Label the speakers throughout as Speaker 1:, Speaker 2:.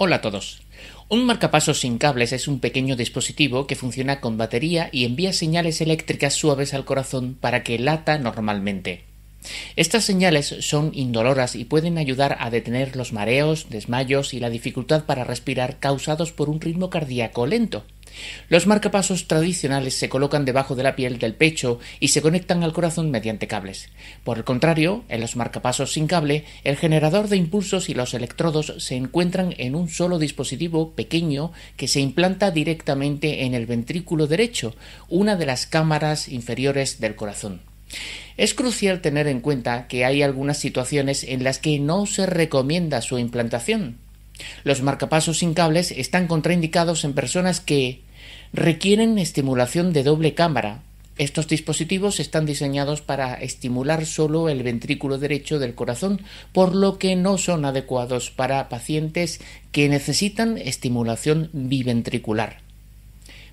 Speaker 1: Hola a todos. Un marcapaso sin cables es un pequeño dispositivo que funciona con batería y envía señales eléctricas suaves al corazón para que lata normalmente. Estas señales son indoloras y pueden ayudar a detener los mareos, desmayos y la dificultad para respirar causados por un ritmo cardíaco lento. Los marcapasos tradicionales se colocan debajo de la piel del pecho y se conectan al corazón mediante cables. Por el contrario, en los marcapasos sin cable, el generador de impulsos y los electrodos se encuentran en un solo dispositivo pequeño que se implanta directamente en el ventrículo derecho, una de las cámaras inferiores del corazón. Es crucial tener en cuenta que hay algunas situaciones en las que no se recomienda su implantación, los marcapasos sin cables están contraindicados en personas que requieren estimulación de doble cámara. Estos dispositivos están diseñados para estimular solo el ventrículo derecho del corazón, por lo que no son adecuados para pacientes que necesitan estimulación biventricular.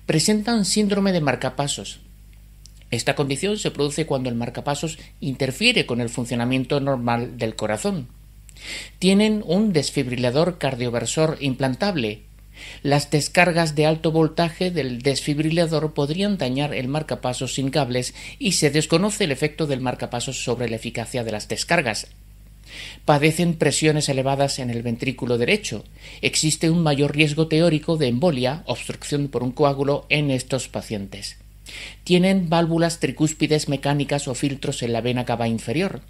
Speaker 1: Presentan síndrome de marcapasos, esta condición se produce cuando el marcapasos interfiere con el funcionamiento normal del corazón. Tienen un desfibrilador cardioversor implantable. Las descargas de alto voltaje del desfibrilador podrían dañar el marcapaso sin cables y se desconoce el efecto del marcapaso sobre la eficacia de las descargas. Padecen presiones elevadas en el ventrículo derecho. Existe un mayor riesgo teórico de embolia, obstrucción por un coágulo, en estos pacientes. Tienen válvulas tricúspides mecánicas o filtros en la vena cava inferior.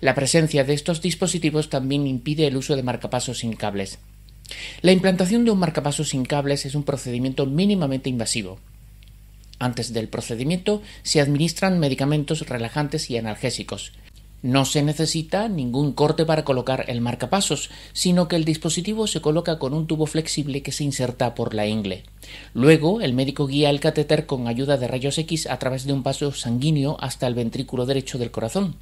Speaker 1: La presencia de estos dispositivos también impide el uso de marcapasos sin cables. La implantación de un marcapaso sin cables es un procedimiento mínimamente invasivo. Antes del procedimiento se administran medicamentos relajantes y analgésicos. No se necesita ningún corte para colocar el marcapasos, sino que el dispositivo se coloca con un tubo flexible que se inserta por la ingle. Luego, el médico guía el catéter con ayuda de rayos X a través de un vaso sanguíneo hasta el ventrículo derecho del corazón.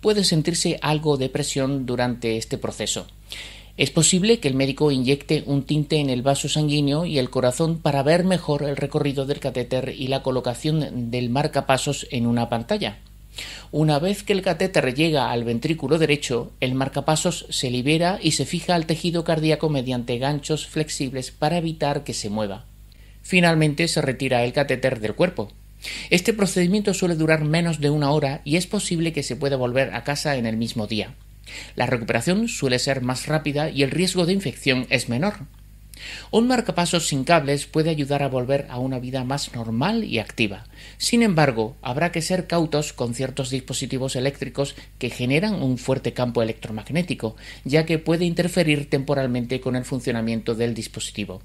Speaker 1: Puede sentirse algo de presión durante este proceso. Es posible que el médico inyecte un tinte en el vaso sanguíneo y el corazón para ver mejor el recorrido del catéter y la colocación del marcapasos en una pantalla. Una vez que el catéter llega al ventrículo derecho, el marcapasos se libera y se fija al tejido cardíaco mediante ganchos flexibles para evitar que se mueva. Finalmente se retira el catéter del cuerpo. Este procedimiento suele durar menos de una hora y es posible que se pueda volver a casa en el mismo día. La recuperación suele ser más rápida y el riesgo de infección es menor. Un marcapasos sin cables puede ayudar a volver a una vida más normal y activa. Sin embargo, habrá que ser cautos con ciertos dispositivos eléctricos que generan un fuerte campo electromagnético, ya que puede interferir temporalmente con el funcionamiento del dispositivo.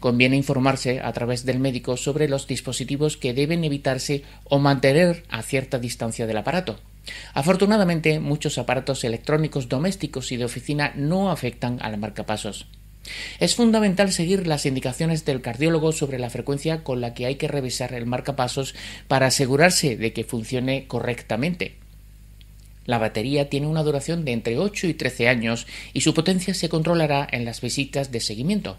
Speaker 1: Conviene informarse a través del médico sobre los dispositivos que deben evitarse o mantener a cierta distancia del aparato. Afortunadamente, muchos aparatos electrónicos domésticos y de oficina no afectan al marcapasos. Es fundamental seguir las indicaciones del cardiólogo sobre la frecuencia con la que hay que revisar el marcapasos para asegurarse de que funcione correctamente. La batería tiene una duración de entre 8 y 13 años y su potencia se controlará en las visitas de seguimiento.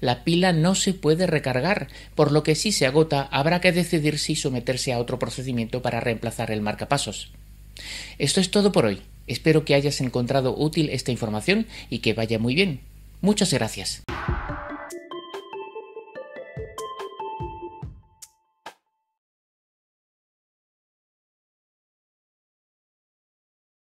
Speaker 1: La pila no se puede recargar, por lo que si se agota habrá que decidir si someterse a otro procedimiento para reemplazar el marcapasos. Esto es todo por hoy. Espero que hayas encontrado útil esta información y que vaya muy bien. Muchas gracias.